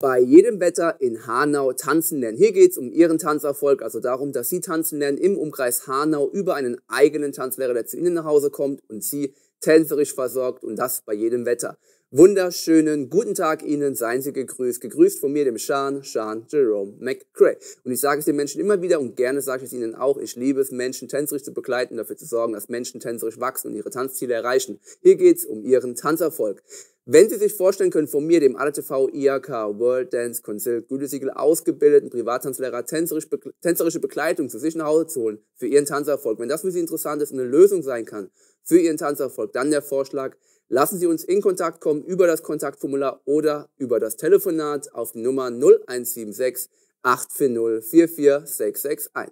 bei jedem Wetter in Hanau tanzen lernen. Hier geht es um ihren Tanzerfolg, also darum, dass sie tanzen lernen im Umkreis Hanau über einen eigenen Tanzlehrer, der zu ihnen nach Hause kommt und sie tänzerisch versorgt und das bei jedem Wetter. Wunderschönen guten Tag Ihnen, seien Sie gegrüßt. Gegrüßt von mir, dem Sean, Sean Jerome McCray. Und ich sage es den Menschen immer wieder und gerne sage ich es Ihnen auch, ich liebe es, Menschen tänzerisch zu begleiten, dafür zu sorgen, dass Menschen tänzerisch wachsen und ihre Tanzziele erreichen. Hier geht es um Ihren Tanzerfolg. Wenn Sie sich vorstellen können, von mir, dem ADTV IAK World Dance Council Gütesiegel ausgebildeten Privattanzlehrer tänzerisch be tänzerische Begleitung zu sich nach Hause zu holen für Ihren Tanzerfolg, wenn das für Sie interessant ist und eine Lösung sein kann für Ihren Tanzerfolg, dann der Vorschlag, lassen Sie uns in Kontakt kommen über das Kontaktformular oder über das Telefonat auf die Nummer 0176 840 44661.